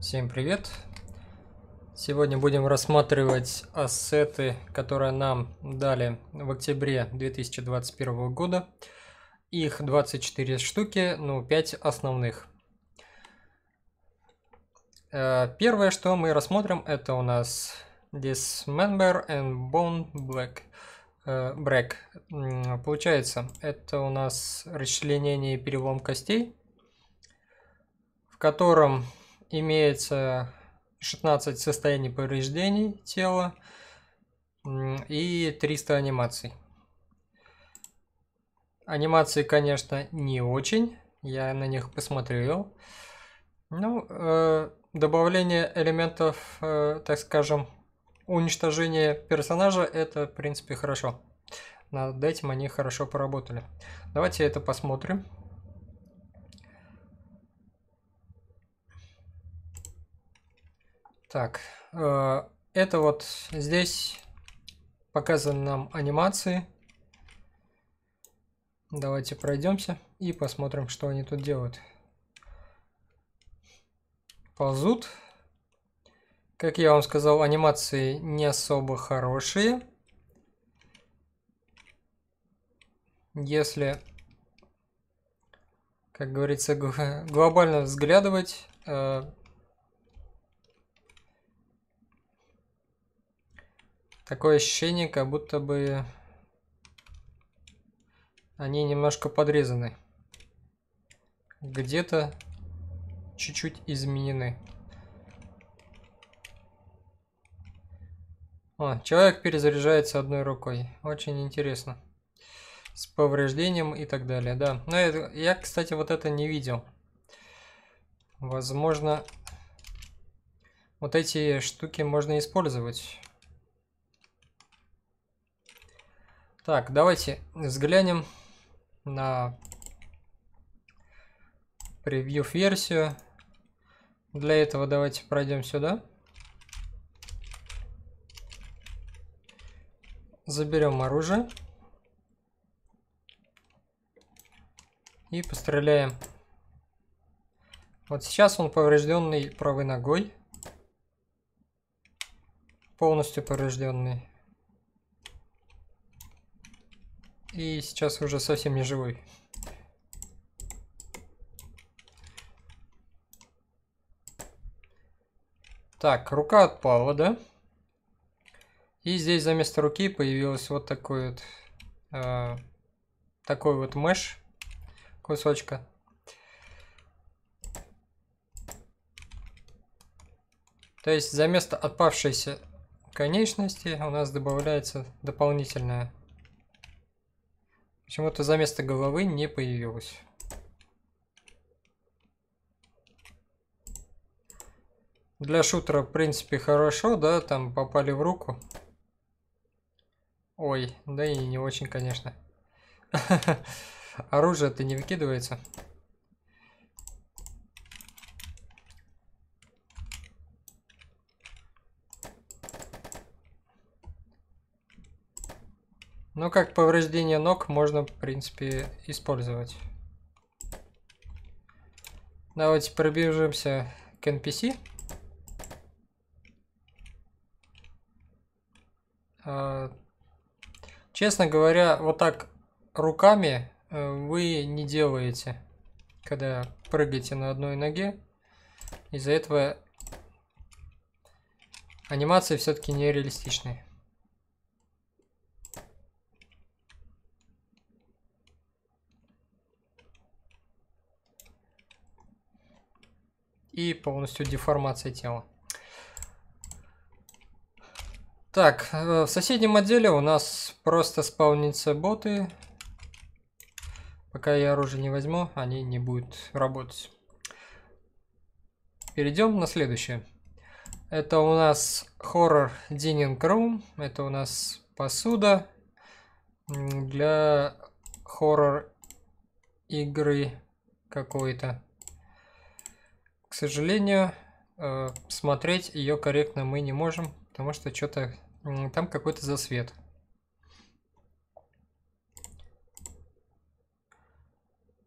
Всем привет! Сегодня будем рассматривать ассеты, которые нам дали в октябре 2021 года. Их 24 штуки, ну 5 основных. Э, первое, что мы рассмотрим, это у нас Dismember and Bone Black. Брек. Э, получается, это у нас расчленение и перелом костей, в котором имеется 16 состояний повреждений тела и 300 анимаций. Анимации, конечно, не очень. Я на них посмотрел. Ну, э, добавление элементов, э, так скажем, уничтожение персонажа, это, в принципе, хорошо. Над этим они хорошо поработали. Давайте это посмотрим. Так, э, это вот здесь показаны нам анимации. Давайте пройдемся и посмотрим, что они тут делают. Ползут. Как я вам сказал, анимации не особо хорошие. Если, как говорится, глобально взглядывать, э, Такое ощущение, как будто бы они немножко подрезаны. Где-то чуть-чуть изменены. О, человек перезаряжается одной рукой. Очень интересно. С повреждением и так далее, да. Но это, я, кстати, вот это не видел. Возможно, вот эти штуки можно использовать. Так, давайте взглянем на превью-версию. Для этого давайте пройдем сюда. Заберем оружие. И постреляем. Вот сейчас он поврежденный правой ногой. Полностью поврежденный. И сейчас уже совсем не живой. Так, рука отпала, да? И здесь за место руки появилась вот такой вот, э, такой вот меш кусочка. То есть за место отпавшейся конечности у нас добавляется дополнительная Почему-то за место головы не появилось. Для шутера, в принципе, хорошо, да, там попали в руку. Ой, да и не очень, конечно. Оружие-то не выкидывается. Ну, как повреждение ног можно, в принципе, использовать. Давайте пробежимся к NPC. А, честно говоря, вот так руками э, вы не делаете, когда прыгаете на одной ноге. Из-за этого анимации все-таки нереалистичные. и полностью деформация тела. Так, э, в соседнем отделе у нас просто спавнятся боты. Пока я оружие не возьму, они не будут работать. Перейдем на следующее. Это у нас Horror Dining Room. Это у нас посуда для хоррор игры какой-то. К сожалению, э, смотреть ее корректно мы не можем, потому что что-то там какой-то засвет.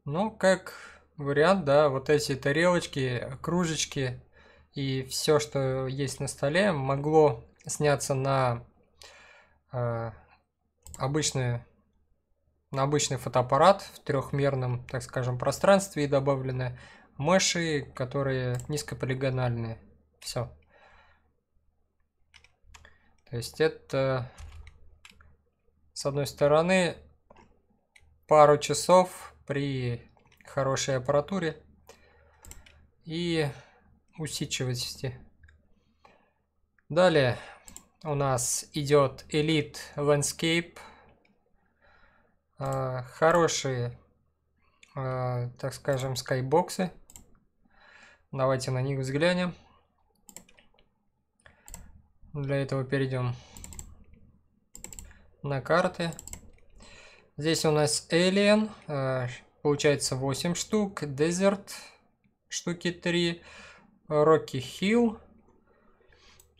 Ну, как вариант, да, вот эти тарелочки, кружечки и все, что есть на столе, могло сняться на э, обычную на обычный фотоаппарат в трехмерном, так скажем, пространстве и добавлены мыши, которые низкополигональные. Все. То есть это, с одной стороны, пару часов при хорошей аппаратуре и усидчивости. Далее у нас идет Elite Landscape. А, хорошие, а, так скажем, скайбоксы. Давайте на них взглянем. Для этого перейдем на карты. Здесь у нас Alien, э, получается 8 штук, Desert штуки 3, Rocky Hill.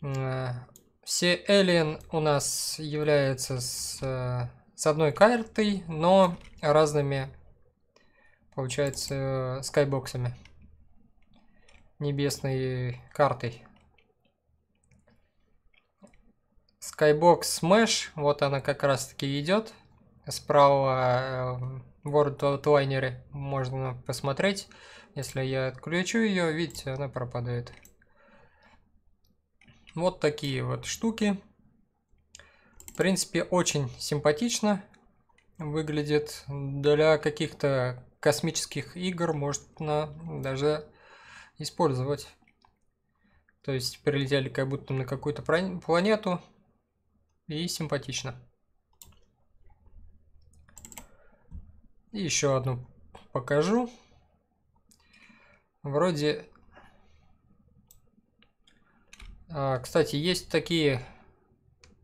Э, все Alien у нас являются с, э, с одной картой, но разными, получается, скайбоксами небесной картой. Skybox Smash, вот она как раз таки идет. Справа э, World Outliner можно посмотреть. Если я отключу ее, видите, она пропадает. Вот такие вот штуки. В принципе, очень симпатично выглядит. Для каких-то космических игр можно даже использовать. То есть прилетели как будто на какую-то планету. И симпатично. И еще одну покажу. Вроде... А, кстати, есть такие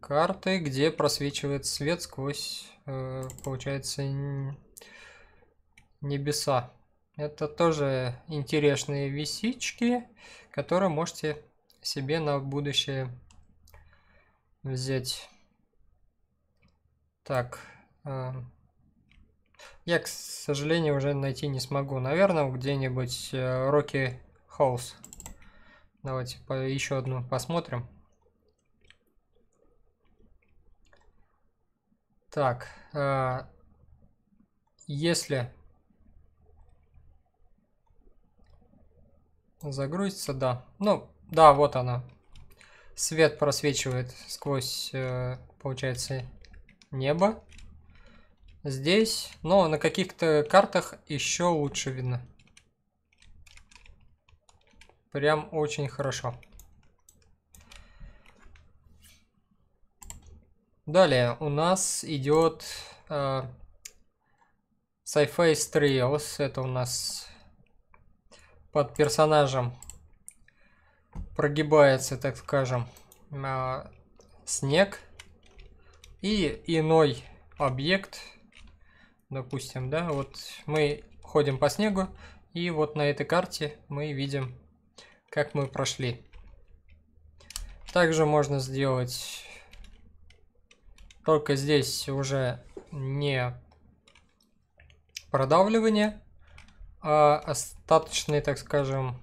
карты, где просвечивает свет сквозь, э, получается, небеса. Это тоже интересные висички, которые можете себе на будущее взять. Так. Э, я, к сожалению, уже найти не смогу. Наверное, где-нибудь э, Rocky House. Давайте по еще одну посмотрим. Так. Э, если Загрузится, да. Ну, да, вот она. Свет просвечивает сквозь, э, получается, небо. Здесь, но на каких-то картах еще лучше видно. Прям очень хорошо. Далее у нас идет э, sci Trios. Это у нас под персонажем прогибается, так скажем, снег и иной объект, допустим, да, вот мы ходим по снегу, и вот на этой карте мы видим, как мы прошли. Также можно сделать, только здесь уже не продавливание, а, остаточный, так скажем,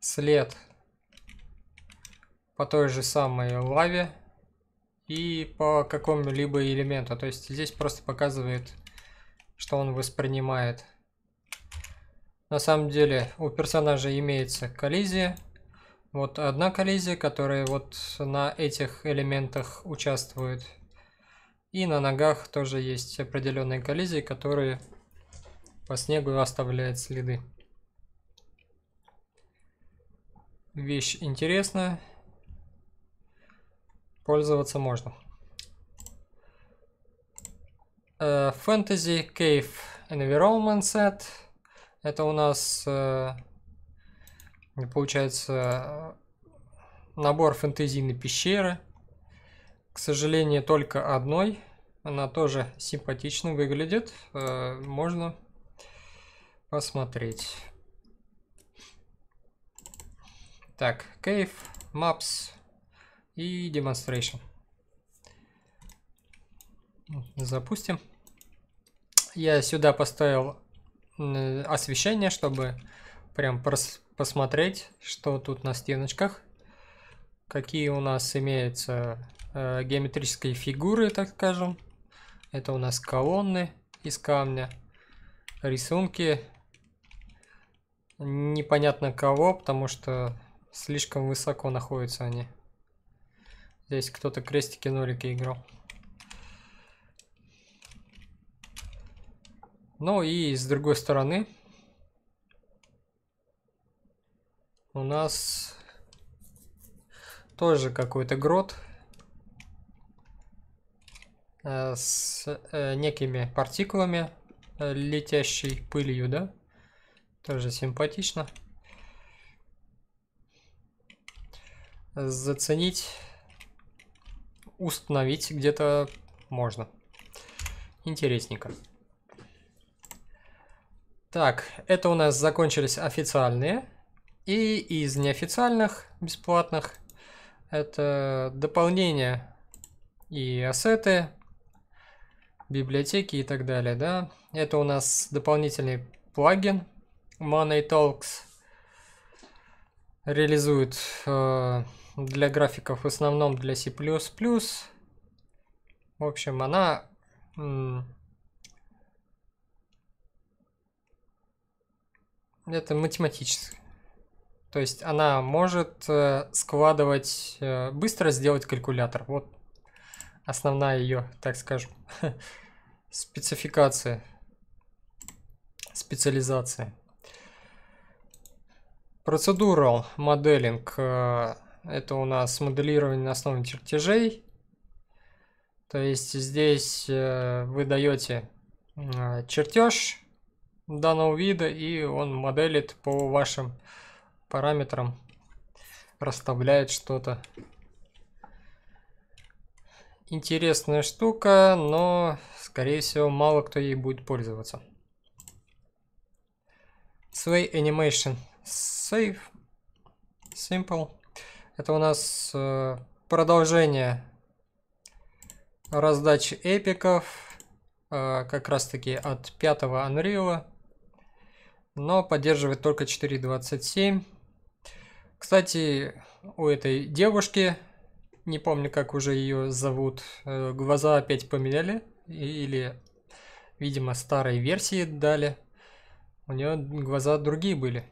след по той же самой лаве и по какому-либо элементу. То есть здесь просто показывает, что он воспринимает. На самом деле у персонажа имеется коллизия. Вот одна коллизия, которая вот на этих элементах участвует. И на ногах тоже есть определенные коллизии, которые по снегу оставляет следы. Вещь интересная. Пользоваться можно. Фэнтези Cave Environment Set. Это у нас э, получается э, набор фэнтезийной пещеры. К сожалению, только одной. Она тоже симпатично выглядит. Э, можно посмотреть. Так, Cave, Maps и Demonstration. Запустим. Я сюда поставил освещение, чтобы прям посмотреть, что тут на стеночках. Какие у нас имеются э, геометрические фигуры, так скажем. Это у нас колонны из камня, рисунки, непонятно кого, потому что слишком высоко находятся они. Здесь кто-то крестики-нолики играл. Ну и с другой стороны у нас тоже какой-то грот э, с э, некими партикулами, э, летящей пылью, да? Тоже симпатично. Заценить, установить где-то можно. Интересненько. Так, это у нас закончились официальные. И из неофициальных бесплатных это дополнения и ассеты, библиотеки и так далее, да. Это у нас дополнительный плагин Money Talks реализует э, для графиков в основном для C++. В общем, она это математически. То есть она может э, складывать, э, быстро сделать калькулятор. Вот основная ее, так скажем, спецификация, специализация. Процедурал моделинг э, – это у нас моделирование на основе чертежей. То есть здесь э, вы даете э, чертеж данного вида, и он моделит по вашим параметрам, расставляет что-то. Интересная штука, но, скорее всего, мало кто ей будет пользоваться. Sway Animation – save simple. Это у нас э, продолжение раздачи эпиков, э, как раз таки от 5 Unreal, но поддерживает только 4.27. Кстати, у этой девушки, не помню, как уже ее зовут, э, глаза опять поменяли, или, видимо, старой версии дали. У нее глаза другие были.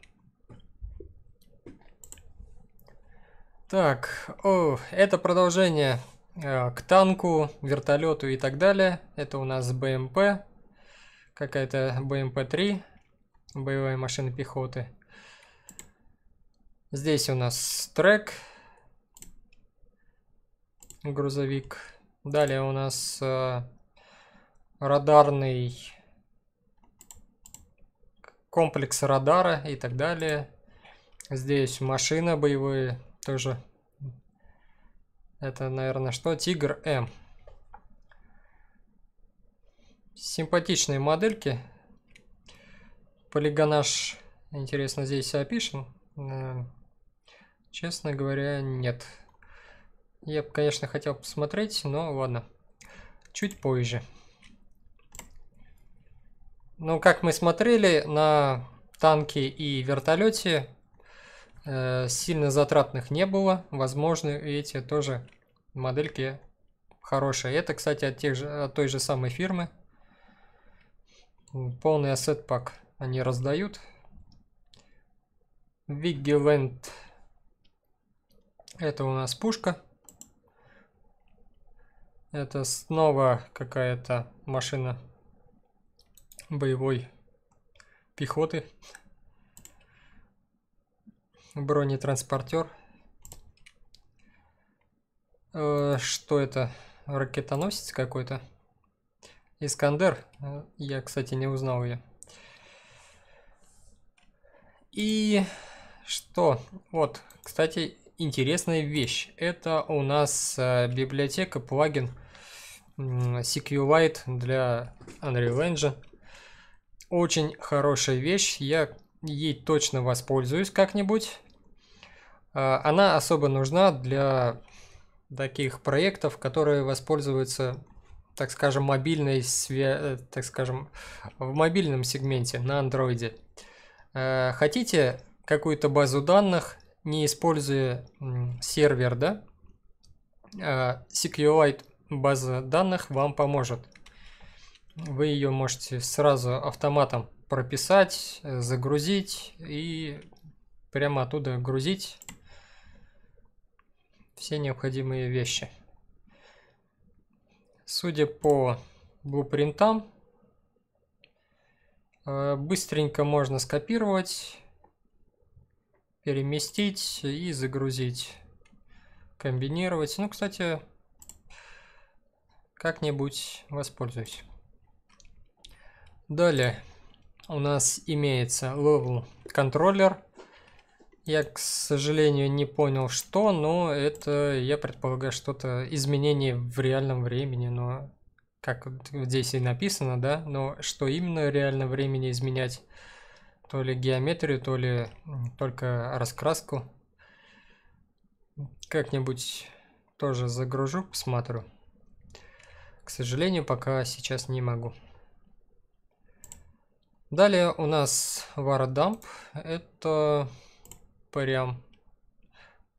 Так, о, это продолжение э, к танку, вертолету и так далее. Это у нас БМП, какая-то БМП-3, боевая машина пехоты. Здесь у нас трек, грузовик. Далее у нас э, радарный комплекс радара и так далее. Здесь машина, боевые тоже. Это, наверное, что? Тигр М. Симпатичные модельки. Полигонаж, интересно, здесь опишем. Э, честно говоря, нет. Я бы, конечно, хотел посмотреть, но ладно. Чуть позже. Ну, как мы смотрели, на танки и вертолете Э, сильно затратных не было. Возможно, эти тоже модельки хорошие. Это, кстати, от, тех же, от той же самой фирмы. Полный ассет пак они раздают. Vigilant. Это у нас пушка. Это снова какая-то машина боевой пехоты бронетранспортер. Э, что это? Ракетоносец какой-то? Искандер. Э, я, кстати, не узнал ее. И что? Вот, кстати, интересная вещь. Это у нас э, библиотека, плагин CQLite для Unreal Engine. Очень хорошая вещь. Я ей точно воспользуюсь как-нибудь. А, она особо нужна для таких проектов, которые воспользуются, так скажем, мобильной, свя... так скажем, в мобильном сегменте на андроиде. Хотите какую-то базу данных, не используя сервер, да? А, SQLite база данных вам поможет. Вы ее можете сразу автоматом прописать, э, загрузить и прямо оттуда грузить все необходимые вещи. Судя по блупринтам, э, быстренько можно скопировать, переместить и загрузить, комбинировать. Ну, кстати, как-нибудь воспользуюсь. Далее у нас имеется level контроллер – я, к сожалению, не понял, что, но это, я предполагаю, что-то изменение в реальном времени, но как здесь и написано, да, но что именно реальном времени изменять, то ли геометрию, то ли только раскраску. Как-нибудь тоже загружу, посмотрю. К сожалению, пока сейчас не могу. Далее у нас вардамп. Это прям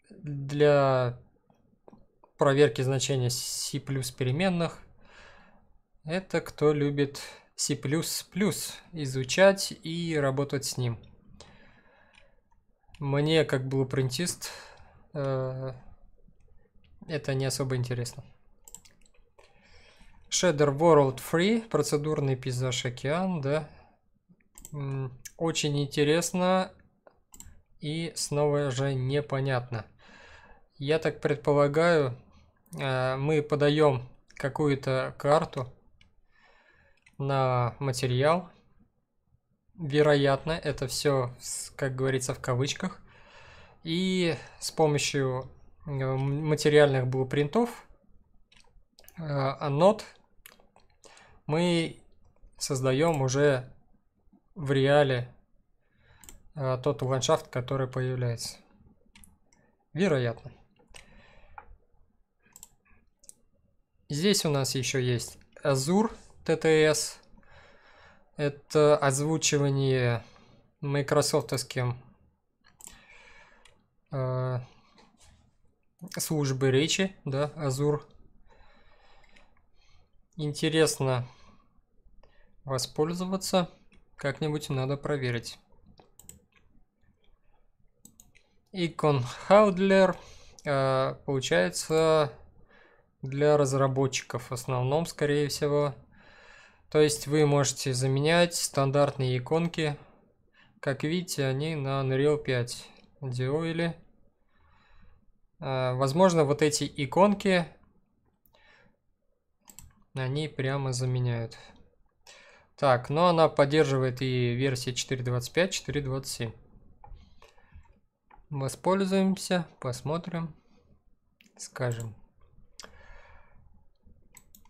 типа, для проверки значения C++ переменных. Это кто любит C++ изучать и работать с ним. Мне, как blueprintist, э, это не особо интересно. Shader World Free, процедурный пейзаж океан, да. Очень интересно и снова же непонятно. Я так предполагаю, э, мы подаем какую-то карту на материал. Вероятно, это все, как говорится, в кавычках. И с помощью э, материальных блупринтов э, нот мы создаем уже в реале Э, тот ландшафт, который появляется. Вероятно. Здесь у нас еще есть Azure TTS. Это озвучивание майкрософтовским э, службы речи, да, Azure. Интересно воспользоваться. Как-нибудь надо проверить. икон Handler э, получается для разработчиков в основном, скорее всего. То есть вы можете заменять стандартные иконки. Как видите, они на Unreal 5 делали. Э, возможно, вот эти иконки, они прямо заменяют. Так, но ну, она поддерживает и версии 4.25, 4.27 воспользуемся, посмотрим, скажем.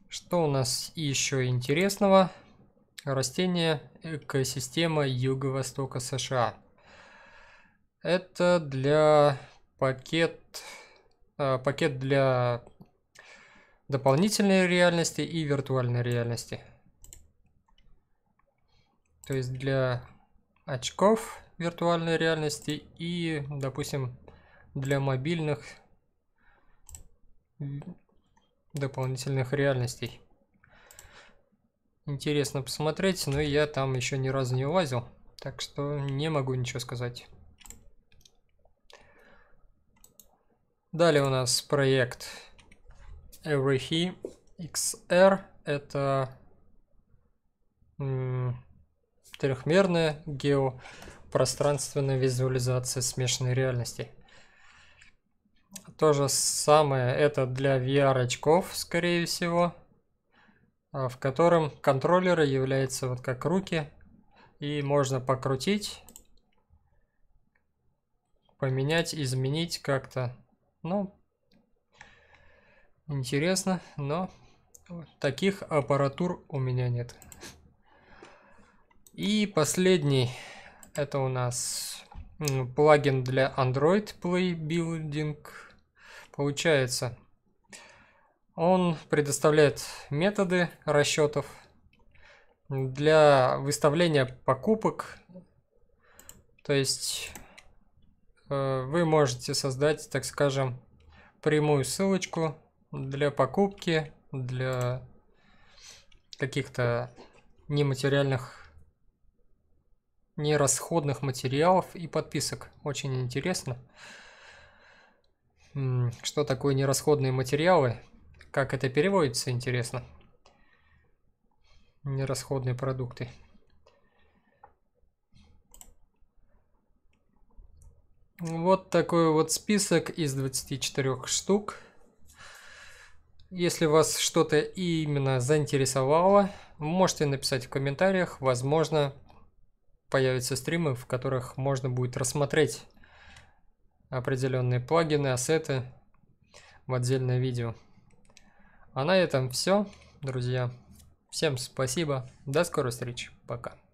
Что у нас еще интересного? Растение экосистема Юго-Востока США. Это для пакет, э, пакет для дополнительной реальности и виртуальной реальности. То есть для очков виртуальной реальности и, допустим, для мобильных дополнительных реальностей. Интересно посмотреть, но я там еще ни разу не лазил, так что не могу ничего сказать. Далее у нас проект Everyhe XR. Это четырехмерная геопространственная визуализация смешанной реальности. То же самое это для VR очков, скорее всего, а, в котором контроллеры являются вот как руки, и можно покрутить, поменять, изменить как-то. Ну, интересно, но таких аппаратур у меня нет. И последний, это у нас плагин для Android Play Building. Получается, он предоставляет методы расчетов для выставления покупок. То есть э, вы можете создать, так скажем, прямую ссылочку для покупки, для каких-то нематериальных нерасходных материалов и подписок. Очень интересно, что такое нерасходные материалы, как это переводится, интересно. Нерасходные продукты. Вот такой вот список из 24 штук. Если вас что-то именно заинтересовало, можете написать в комментариях. Возможно, появятся стримы, в которых можно будет рассмотреть определенные плагины, ассеты в отдельное видео. А на этом все, друзья. Всем спасибо, до скорой встречи. пока.